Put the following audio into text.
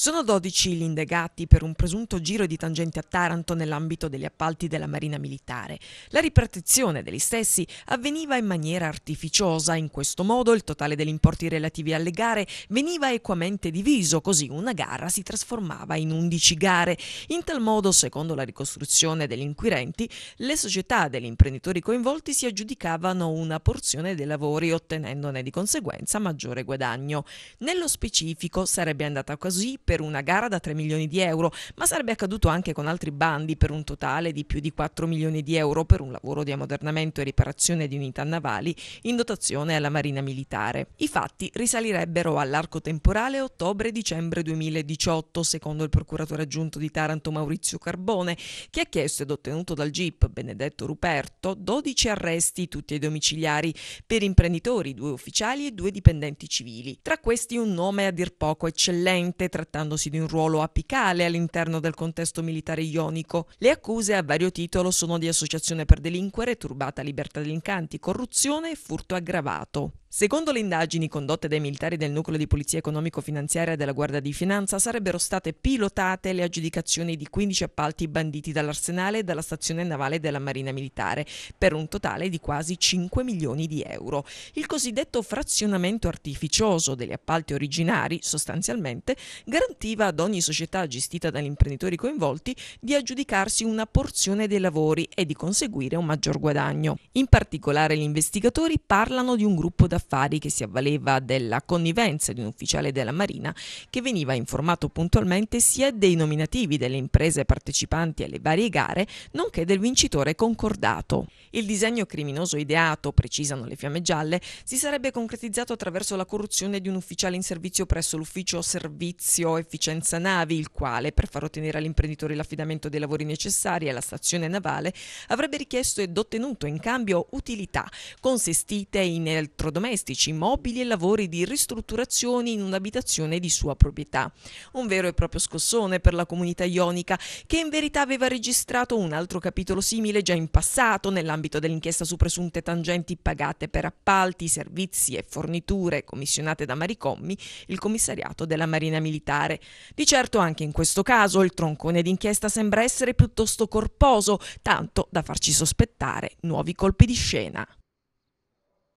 Sono 12 gli indagati per un presunto giro di tangenti a Taranto nell'ambito degli appalti della Marina Militare. La ripartizione degli stessi avveniva in maniera artificiosa, in questo modo il totale degli importi relativi alle gare veniva equamente diviso, così una gara si trasformava in 11 gare. In tal modo, secondo la ricostruzione degli inquirenti, le società degli imprenditori coinvolti si aggiudicavano una porzione dei lavori, ottenendone di conseguenza maggiore guadagno. Nello specifico sarebbe andata così per una gara da 3 milioni di euro, ma sarebbe accaduto anche con altri bandi per un totale di più di 4 milioni di euro per un lavoro di ammodernamento e riparazione di unità navali in dotazione alla Marina Militare. I fatti risalirebbero all'arco temporale ottobre-dicembre 2018, secondo il procuratore aggiunto di Taranto Maurizio Carbone, che ha chiesto ed ottenuto dal GIP Benedetto Ruperto 12 arresti, tutti ai domiciliari, per imprenditori, due ufficiali e due dipendenti civili. Tra questi un nome a dir poco eccellente, trattato trattandosi di un ruolo apicale all'interno del contesto militare ionico. Le accuse a vario titolo sono di associazione per delinquere, turbata libertà delinquanti, corruzione e furto aggravato. Secondo le indagini condotte dai militari del nucleo di polizia economico-finanziaria della Guardia di Finanza, sarebbero state pilotate le aggiudicazioni di 15 appalti banditi dall'arsenale e dalla stazione navale della Marina Militare, per un totale di quasi 5 milioni di euro. Il cosiddetto frazionamento artificioso degli appalti originari, sostanzialmente, garantiva ad ogni società gestita dagli imprenditori coinvolti di aggiudicarsi una porzione dei lavori e di conseguire un maggior guadagno. In particolare gli investigatori parlano di un gruppo da affari che si avvaleva della connivenza di un ufficiale della Marina che veniva informato puntualmente sia dei nominativi delle imprese partecipanti alle varie gare, nonché del vincitore concordato. Il disegno criminoso ideato, precisano le fiamme gialle, si sarebbe concretizzato attraverso la corruzione di un ufficiale in servizio presso l'ufficio servizio efficienza navi, il quale, per far ottenere all'imprenditore l'affidamento dei lavori necessari alla stazione navale, avrebbe richiesto ed ottenuto in cambio utilità consistite in elettrodomestici domestici, mobili e lavori di ristrutturazione in un'abitazione di sua proprietà. Un vero e proprio scossone per la comunità ionica, che in verità aveva registrato un altro capitolo simile già in passato nell'ambito dell'inchiesta su presunte tangenti pagate per appalti, servizi e forniture commissionate da Maricommi, il commissariato della Marina Militare. Di certo anche in questo caso il troncone d'inchiesta sembra essere piuttosto corposo, tanto da farci sospettare nuovi colpi di scena.